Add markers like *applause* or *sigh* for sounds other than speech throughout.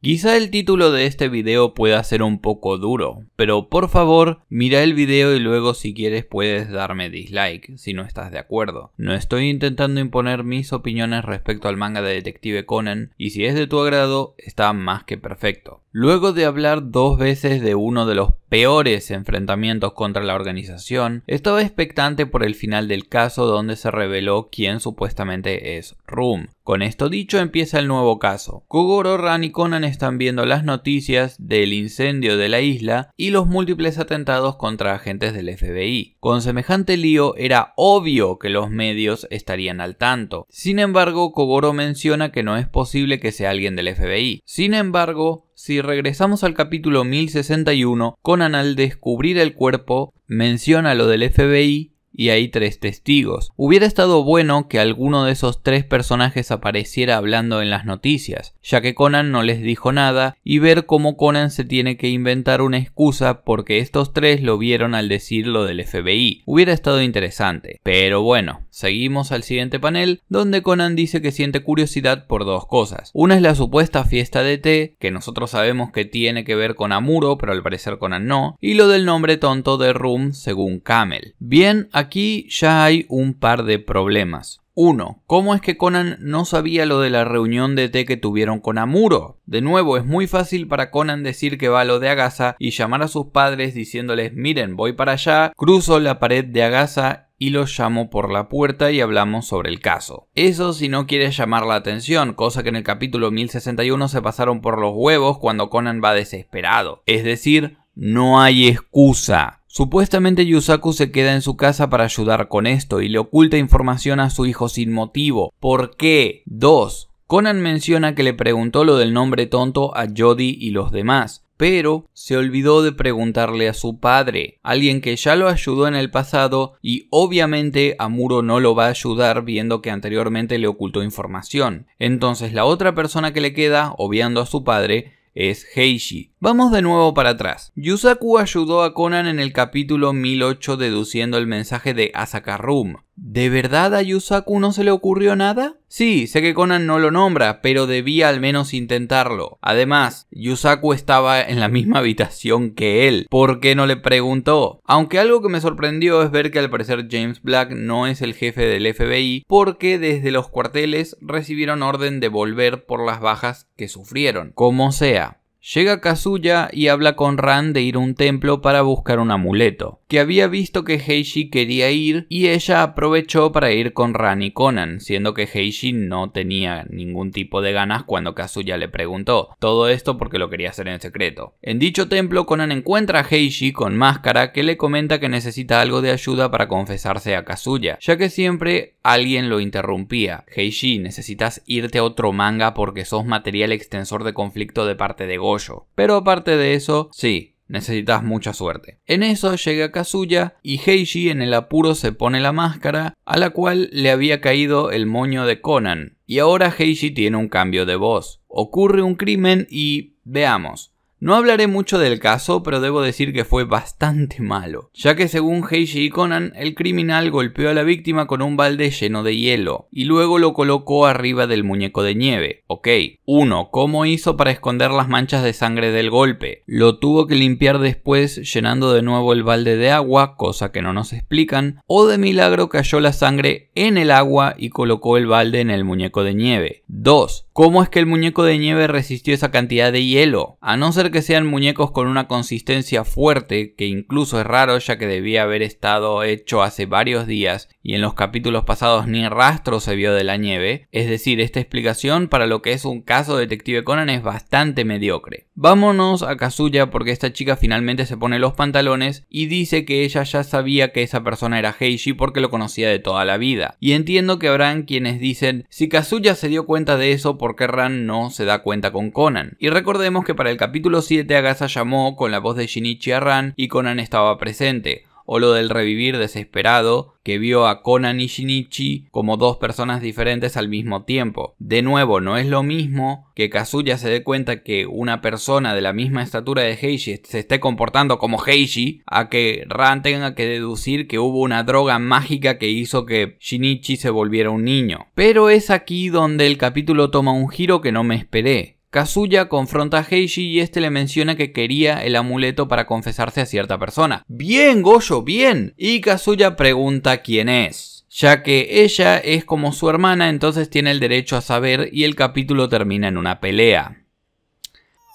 Quizá el título de este video pueda ser un poco duro, pero por favor mira el video y luego si quieres puedes darme dislike si no estás de acuerdo. No estoy intentando imponer mis opiniones respecto al manga de Detective Conan y si es de tu agrado está más que perfecto. Luego de hablar dos veces de uno de los peores enfrentamientos contra la organización, estaba expectante por el final del caso donde se reveló quién supuestamente es Room. Con esto dicho empieza el nuevo caso. Kogoro, Ran y Conan están viendo las noticias del incendio de la isla y los múltiples atentados contra agentes del FBI. Con semejante lío era obvio que los medios estarían al tanto. Sin embargo, Kogoro menciona que no es posible que sea alguien del FBI. Sin embargo, si regresamos al capítulo 1061, Conan al descubrir el cuerpo menciona lo del FBI y hay tres testigos. Hubiera estado bueno que alguno de esos tres personajes apareciera hablando en las noticias, ya que Conan no les dijo nada, y ver cómo Conan se tiene que inventar una excusa porque estos tres lo vieron al decir lo del FBI. Hubiera estado interesante, pero bueno. Seguimos al siguiente panel, donde Conan dice que siente curiosidad por dos cosas. Una es la supuesta fiesta de té, que nosotros sabemos que tiene que ver con Amuro, pero al parecer Conan no, y lo del nombre tonto de Room según Camel. Bien, aquí ya hay un par de problemas. Uno, ¿Cómo es que Conan no sabía lo de la reunión de té que tuvieron con Amuro? De nuevo, es muy fácil para Conan decir que va a lo de Agasa y llamar a sus padres diciéndoles, miren, voy para allá, cruzo la pared de Agasa y lo llamo por la puerta y hablamos sobre el caso. Eso si no quiere llamar la atención, cosa que en el capítulo 1061 se pasaron por los huevos cuando Conan va desesperado. Es decir, no hay excusa. Supuestamente Yusaku se queda en su casa para ayudar con esto y le oculta información a su hijo sin motivo. ¿Por qué? 2. Conan menciona que le preguntó lo del nombre tonto a Jody y los demás pero se olvidó de preguntarle a su padre, alguien que ya lo ayudó en el pasado y obviamente Amuro no lo va a ayudar viendo que anteriormente le ocultó información. Entonces la otra persona que le queda, obviando a su padre, es Heishi. Vamos de nuevo para atrás. Yusaku ayudó a Conan en el capítulo 1008 deduciendo el mensaje de Room. ¿De verdad a Yusaku no se le ocurrió nada? Sí, sé que Conan no lo nombra, pero debía al menos intentarlo. Además, Yusaku estaba en la misma habitación que él. ¿Por qué no le preguntó? Aunque algo que me sorprendió es ver que al parecer James Black no es el jefe del FBI, porque desde los cuarteles recibieron orden de volver por las bajas que sufrieron. Como sea, Llega Kazuya y habla con Ran de ir a un templo para buscar un amuleto, que había visto que Heishi quería ir y ella aprovechó para ir con Ran y Conan, siendo que Heishi no tenía ningún tipo de ganas cuando Kazuya le preguntó, todo esto porque lo quería hacer en secreto. En dicho templo Conan encuentra a Heishi con máscara que le comenta que necesita algo de ayuda para confesarse a Kazuya, ya que siempre alguien lo interrumpía. Heiji, necesitas irte a otro manga porque sos material extensor de conflicto de parte de Goyo. Pero aparte de eso, sí, Necesitas mucha suerte. En eso llega Kazuya y Heiji en el apuro se pone la máscara a la cual le había caído el moño de Conan. Y ahora Heiji tiene un cambio de voz. Ocurre un crimen y veamos. No hablaré mucho del caso, pero debo decir que fue bastante malo, ya que según Heiji y Conan, el criminal golpeó a la víctima con un balde lleno de hielo y luego lo colocó arriba del muñeco de nieve. Ok. 1. ¿Cómo hizo para esconder las manchas de sangre del golpe? Lo tuvo que limpiar después llenando de nuevo el balde de agua, cosa que no nos explican, o de milagro cayó la sangre en el agua y colocó el balde en el muñeco de nieve. 2. ¿Cómo es que el muñeco de nieve resistió esa cantidad de hielo? A no ser que sean muñecos con una consistencia fuerte, que incluso es raro ya que debía haber estado hecho hace varios días y en los capítulos pasados ni rastro se vio de la nieve, es decir, esta explicación para lo que es un caso detective Conan es bastante mediocre. Vámonos a Kazuya porque esta chica finalmente se pone los pantalones y dice que ella ya sabía que esa persona era Heiji porque lo conocía de toda la vida. Y entiendo que habrán quienes dicen, si Kazuya se dio cuenta de eso, ¿por qué Ran no se da cuenta con Conan? Y recordemos que para el capítulo 7 Agasa llamó con la voz de Shinichi a Ran y Conan estaba presente o lo del revivir desesperado, que vio a Conan y Shinichi como dos personas diferentes al mismo tiempo. De nuevo, no es lo mismo que Kazuya se dé cuenta que una persona de la misma estatura de Heiji se esté comportando como Heiji, a que Ran tenga que deducir que hubo una droga mágica que hizo que Shinichi se volviera un niño. Pero es aquí donde el capítulo toma un giro que no me esperé. Kazuya confronta a Heiji y este le menciona que quería el amuleto para confesarse a cierta persona. ¡Bien, Goyo, bien! Y Kazuya pregunta quién es ya que ella es como su hermana, entonces tiene el derecho a saber y el capítulo termina en una pelea.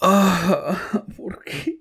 Ah, ¿Por qué?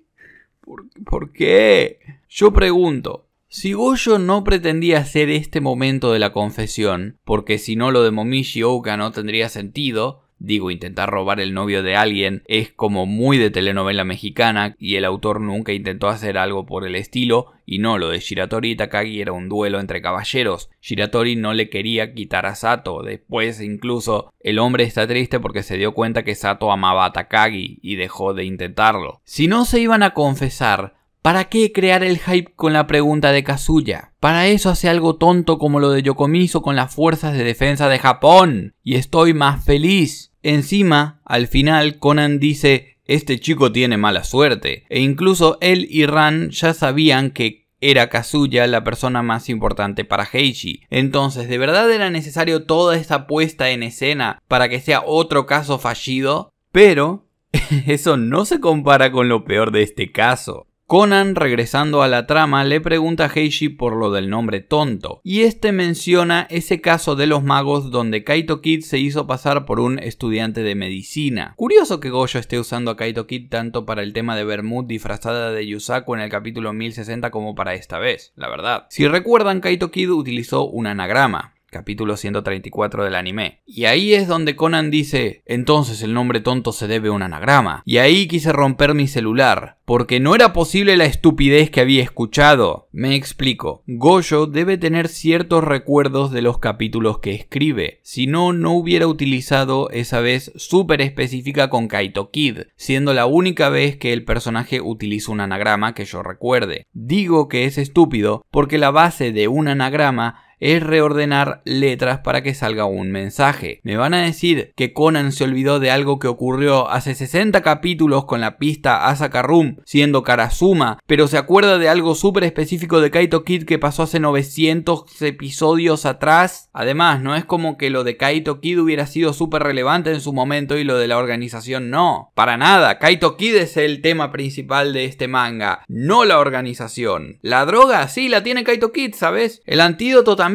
¿Por, qué? Yo pregunto, si Goyo no pretendía hacer este momento de la confesión, porque si no lo de Momishi Oka no tendría sentido, Digo, intentar robar el novio de alguien es como muy de telenovela mexicana y el autor nunca intentó hacer algo por el estilo y no, lo de Shiratori y Takagi era un duelo entre caballeros. Shiratori no le quería quitar a Sato, después incluso el hombre está triste porque se dio cuenta que Sato amaba a Takagi y dejó de intentarlo. Si no se iban a confesar, ¿Para qué crear el hype con la pregunta de Kazuya? Para eso hace algo tonto como lo de Yokomizo con las fuerzas de defensa de Japón. Y estoy más feliz. Encima, al final, Conan dice, este chico tiene mala suerte. E incluso él y Ran ya sabían que era Kazuya la persona más importante para Heiji. Entonces, ¿de verdad era necesario toda esta puesta en escena para que sea otro caso fallido? Pero *laughs* eso no se compara con lo peor de este caso. Conan, regresando a la trama, le pregunta a Heishi por lo del nombre tonto, y este menciona ese caso de los magos donde Kaito Kid se hizo pasar por un estudiante de medicina. Curioso que Gojo esté usando a Kaito Kid tanto para el tema de Bermud disfrazada de Yusaku en el capítulo 1060 como para esta vez, la verdad. Si recuerdan, Kaito Kid utilizó un anagrama capítulo 134 del anime. Y ahí es donde Conan dice, entonces el nombre tonto se debe a un anagrama. Y ahí quise romper mi celular, porque no era posible la estupidez que había escuchado. Me explico, Goyo debe tener ciertos recuerdos de los capítulos que escribe, si no, no hubiera utilizado esa vez súper específica con Kaito Kid, siendo la única vez que el personaje utiliza un anagrama que yo recuerde. Digo que es estúpido porque la base de un anagrama es reordenar letras para que salga un mensaje. Me van a decir que Conan se olvidó de algo que ocurrió hace 60 capítulos con la pista Room siendo Karasuma, pero se acuerda de algo súper específico de Kaito Kid que pasó hace 900 episodios atrás. Además, no es como que lo de Kaito Kid hubiera sido súper relevante en su momento y lo de la organización no. Para nada, Kaito Kid es el tema principal de este manga, no la organización. La droga sí la tiene Kaito Kid, ¿sabes? El antídoto también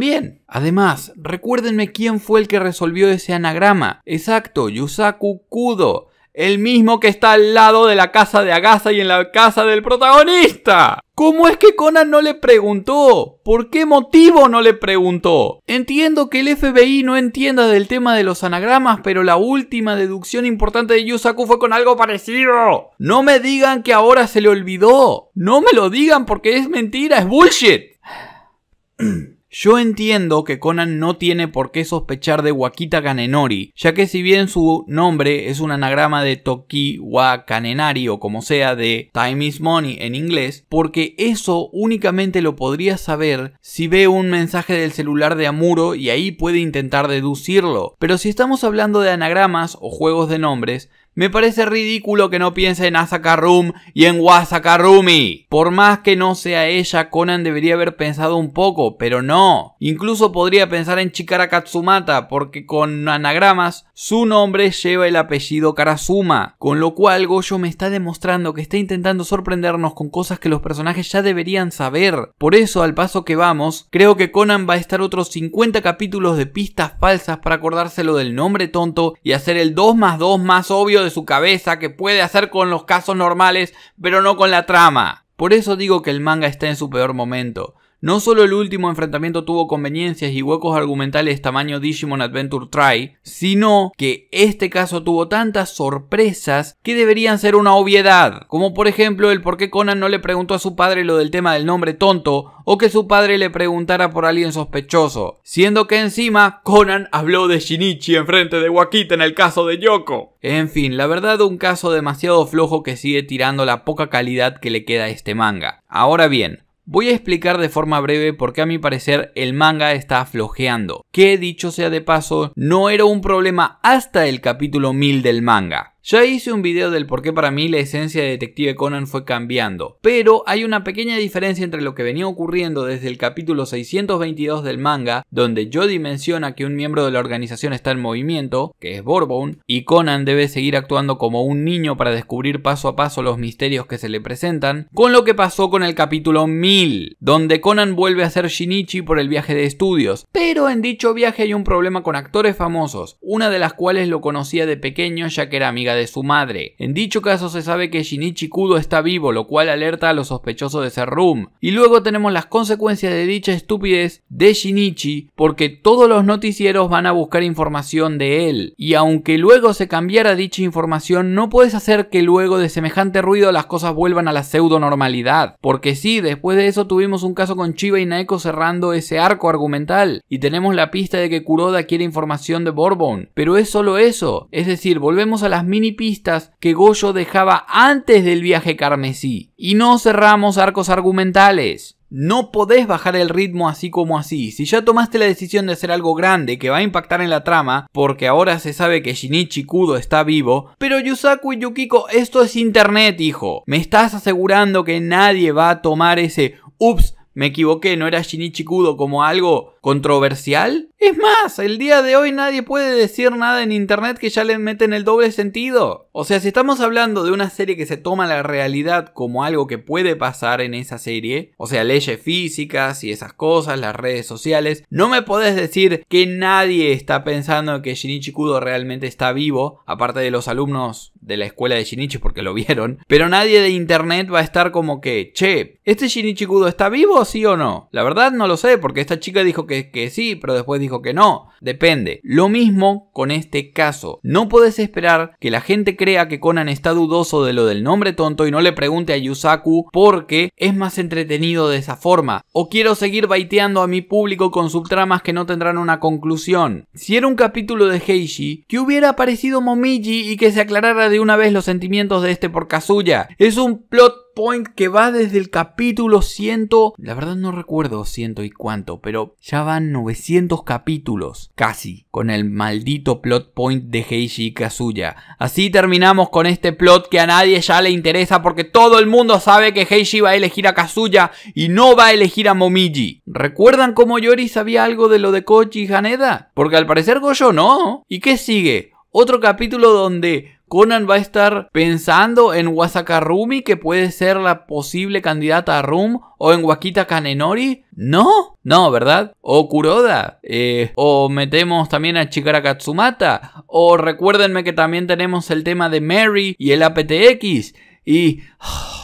Además, recuérdenme quién fue el que resolvió ese anagrama. Exacto, Yusaku Kudo. El mismo que está al lado de la casa de Agasa y en la casa del protagonista. ¿Cómo es que Conan no le preguntó? ¿Por qué motivo no le preguntó? Entiendo que el FBI no entienda del tema de los anagramas, pero la última deducción importante de Yusaku fue con algo parecido. No me digan que ahora se le olvidó. No me lo digan porque es mentira, es bullshit. *clears throat* Yo entiendo que Conan no tiene por qué sospechar de Wakita Kanenori, ya que si bien su nombre es un anagrama de Toki wa Kanenari o como sea de Time is Money en inglés, porque eso únicamente lo podría saber si ve un mensaje del celular de Amuro y ahí puede intentar deducirlo. Pero si estamos hablando de anagramas o juegos de nombres, me parece ridículo que no piense en Asaka Room y en Wasaka Por más que no sea ella, Conan debería haber pensado un poco, pero no. Incluso podría pensar en Chikara Katsumata, porque con anagramas su nombre lleva el apellido Karasuma. Con lo cual Gojo me está demostrando que está intentando sorprendernos con cosas que los personajes ya deberían saber. Por eso, al paso que vamos, creo que Conan va a estar otros 50 capítulos de pistas falsas para acordárselo del nombre tonto y hacer el 2 más 2 más obvio de su cabeza que puede hacer con los casos normales, pero no con la trama. Por eso digo que el manga está en su peor momento. No solo el último enfrentamiento tuvo conveniencias y huecos argumentales tamaño Digimon Adventure Try, sino que este caso tuvo tantas sorpresas que deberían ser una obviedad, como por ejemplo el por qué Conan no le preguntó a su padre lo del tema del nombre tonto o que su padre le preguntara por alguien sospechoso, siendo que encima Conan habló de Shinichi enfrente de Wakita en el caso de Yoko. En fin, la verdad un caso demasiado flojo que sigue tirando la poca calidad que le queda a este manga. Ahora bien, Voy a explicar de forma breve por qué a mi parecer el manga está flojeando, que dicho sea de paso, no era un problema hasta el capítulo 1000 del manga. Ya hice un video del por qué para mí la esencia de Detective Conan fue cambiando, pero hay una pequeña diferencia entre lo que venía ocurriendo desde el capítulo 622 del manga, donde Jody menciona que un miembro de la organización está en movimiento, que es Borbone, y Conan debe seguir actuando como un niño para descubrir paso a paso los misterios que se le presentan, con lo que pasó con el capítulo 1000, donde Conan vuelve a ser Shinichi por el viaje de estudios, pero en dicho viaje hay un problema con actores famosos, una de las cuales lo conocía de pequeño ya que era amiga de su madre. En dicho caso se sabe que Shinichi Kudo está vivo, lo cual alerta a los sospechosos de ser Room. Y luego tenemos las consecuencias de dicha estupidez de Shinichi, porque todos los noticieros van a buscar información de él. Y aunque luego se cambiara dicha información, no puedes hacer que luego de semejante ruido las cosas vuelvan a la pseudo normalidad. Porque sí, después de eso tuvimos un caso con Chiba y Naeko cerrando ese arco argumental. Y tenemos la pista de que Kuroda quiere información de Bourbon. Pero es solo eso. Es decir, volvemos a las mini pistas que Goyo dejaba antes del viaje carmesí. Y no cerramos arcos argumentales. No podés bajar el ritmo así como así. Si ya tomaste la decisión de hacer algo grande que va a impactar en la trama, porque ahora se sabe que Shinichi Kudo está vivo, pero Yusaku y Yukiko, esto es internet, hijo. Me estás asegurando que nadie va a tomar ese ups, me equivoqué, no era Shinichi Kudo como algo controversial? Es más, el día de hoy nadie puede decir nada en internet que ya le mete en el doble sentido. O sea, si estamos hablando de una serie que se toma la realidad como algo que puede pasar en esa serie, o sea, leyes físicas y esas cosas, las redes sociales, no me podés decir que nadie está pensando que Shinichi Kudo realmente está vivo, aparte de los alumnos de la escuela de Shinichi porque lo vieron, pero nadie de internet va a estar como que, che, ¿este Shinichi Kudo está vivo, sí o no? La verdad no lo sé, porque esta chica dijo que, que sí, pero después dijo que no. Depende. Lo mismo con este caso. No puedes esperar que la gente crea que Conan está dudoso de lo del nombre tonto y no le pregunte a Yusaku porque es más entretenido de esa forma. O quiero seguir baiteando a mi público con subtramas que no tendrán una conclusión. Si era un capítulo de Heishi, que hubiera aparecido Momiji y que se aclarara de una vez los sentimientos de este por Kazuya. Es un plot point que va desde el capítulo 100, la verdad no recuerdo ciento y cuánto, pero ya van 900 capítulos, casi, con el maldito plot point de Heiji Kazuya. Así terminamos con este plot que a nadie ya le interesa porque todo el mundo sabe que Heiji va a elegir a Kazuya y no va a elegir a Momiji. ¿Recuerdan cómo Yori sabía algo de lo de Kochi y Haneda? Porque al parecer Goyo no. ¿Y qué sigue? Otro capítulo donde Conan va a estar pensando en Rumi que puede ser la posible candidata a RUM? o en Wakita Kanenori. No, no, ¿verdad? O Kuroda. Eh, o metemos también a Chikara Katsumata. O recuérdenme que también tenemos el tema de Mary y el APTX. Y... *sighs* Ah,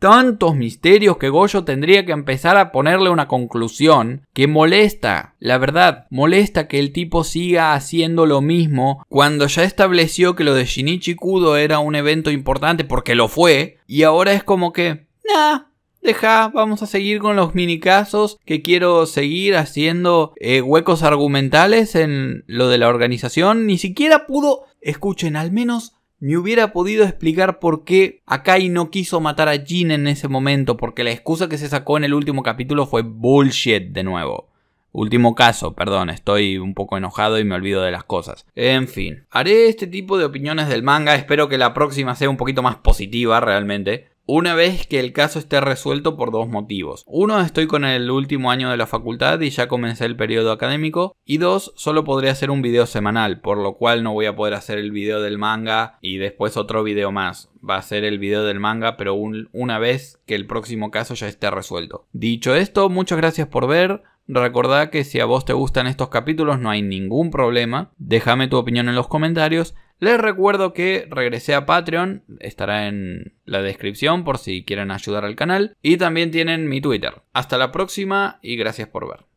tantos misterios que Goyo tendría que empezar a ponerle una conclusión que molesta, la verdad, molesta que el tipo siga haciendo lo mismo cuando ya estableció que lo de Shinichi Kudo era un evento importante porque lo fue y ahora es como que, nah, Deja, vamos a seguir con los minicasos que quiero seguir haciendo eh, huecos argumentales en lo de la organización. Ni siquiera pudo, escuchen, al menos me hubiera podido explicar por qué Akai no quiso matar a Jin en ese momento, porque la excusa que se sacó en el último capítulo fue bullshit de nuevo. Último caso, perdón, estoy un poco enojado y me olvido de las cosas. En fin, haré este tipo de opiniones del manga, espero que la próxima sea un poquito más positiva realmente una vez que el caso esté resuelto por dos motivos. Uno, estoy con el último año de la facultad y ya comencé el periodo académico. Y dos, solo podré hacer un video semanal, por lo cual no voy a poder hacer el video del manga y después otro video más. Va a ser el video del manga, pero una vez que el próximo caso ya esté resuelto. Dicho esto, muchas gracias por ver. Recordá que si a vos te gustan estos capítulos no hay ningún problema. Déjame tu opinión en los comentarios. Les recuerdo que regresé a Patreon, estará en la descripción por si quieren ayudar al canal, y también tienen mi Twitter. Hasta la próxima y gracias por ver.